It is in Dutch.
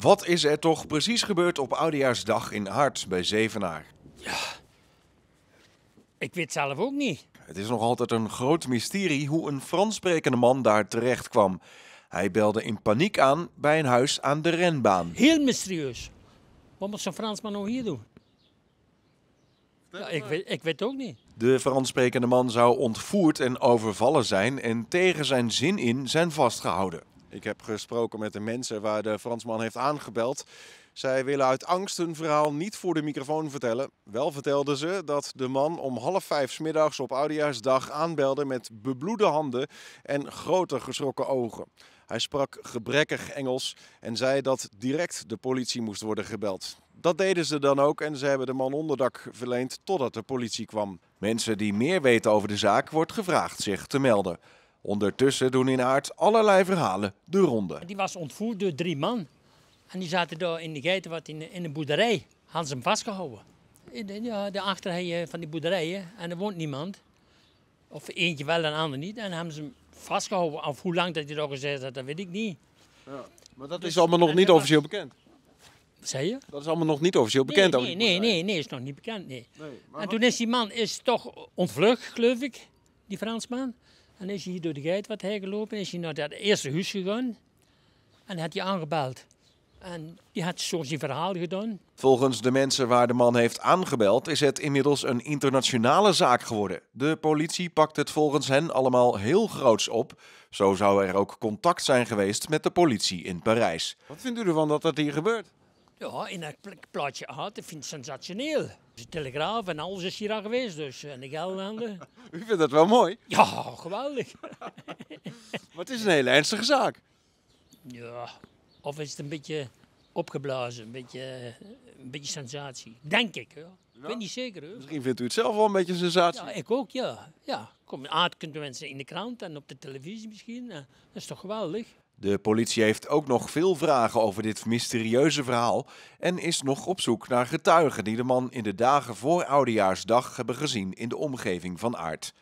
Wat is er toch precies gebeurd op Oudejaarsdag in Hart bij Zevenaar? Ja, ik weet zelf ook niet. Het is nog altijd een groot mysterie hoe een Franssprekende man daar terecht kwam. Hij belde in paniek aan bij een huis aan de renbaan. Heel mysterieus. Wat moet zo'n Fransman nou hier doen? Ja, ik, weet, ik weet ook niet. De Franssprekende man zou ontvoerd en overvallen zijn en tegen zijn zin in zijn vastgehouden. Ik heb gesproken met de mensen waar de Fransman heeft aangebeld. Zij willen uit angst hun verhaal niet voor de microfoon vertellen. Wel vertelden ze dat de man om half vijf s middags op Oudejaarsdag aanbelde met bebloede handen en grote geschrokken ogen. Hij sprak gebrekkig Engels en zei dat direct de politie moest worden gebeld. Dat deden ze dan ook en ze hebben de man onderdak verleend totdat de politie kwam. Mensen die meer weten over de zaak wordt gevraagd zich te melden. Ondertussen doen in Aarts allerlei verhalen de ronde. Die was ontvoerd door drie man. En die zaten daar in de geiten wat in, in een boerderij. Hadden ze hem vastgehouden. Ja, daarachter eh, van die boerderijen. En er woont niemand. Of eentje wel en de ander niet. En hebben ze hem vastgehouden. Of hoe lang dat hij daar gezegd had, dat weet ik niet. Ja, maar dat dus is allemaal nog niet officieel bekend. Wat zei je? Dat is allemaal nog niet officieel bekend. Nee, nee, nee, nee, nee, is nog niet bekend. Nee. nee en toen is die man is toch ontvlucht, geloof ik, die Fransman. En is hij hier door de geit wat heen gelopen, is hij naar dat eerste huis gegaan en had hij aangebeld. En die had zo zijn verhaal gedaan. Volgens de mensen waar de man heeft aangebeld is het inmiddels een internationale zaak geworden. De politie pakt het volgens hen allemaal heel groots op. Zo zou er ook contact zijn geweest met de politie in Parijs. Wat vindt u ervan dat dat hier gebeurt? Ja, in dat plaatje aard, dat vind ik sensationeel. De Telegraaf en alles is hier al geweest dus, eh, en de Gelderlanden. U vindt dat wel mooi? Ja, geweldig. maar het is een hele ernstige zaak. Ja, of is het een beetje opgeblazen, een beetje, eh, een beetje sensatie. Denk ik, ja. Ik weet niet zeker. Hoor. Misschien vindt u het zelf wel een beetje sensatie. Ja, ik ook, ja. ja. Kom, aard kunt mensen in de krant en op de televisie misschien. Eh, dat is toch geweldig. De politie heeft ook nog veel vragen over dit mysterieuze verhaal en is nog op zoek naar getuigen die de man in de dagen voor Oudejaarsdag hebben gezien in de omgeving van Aard.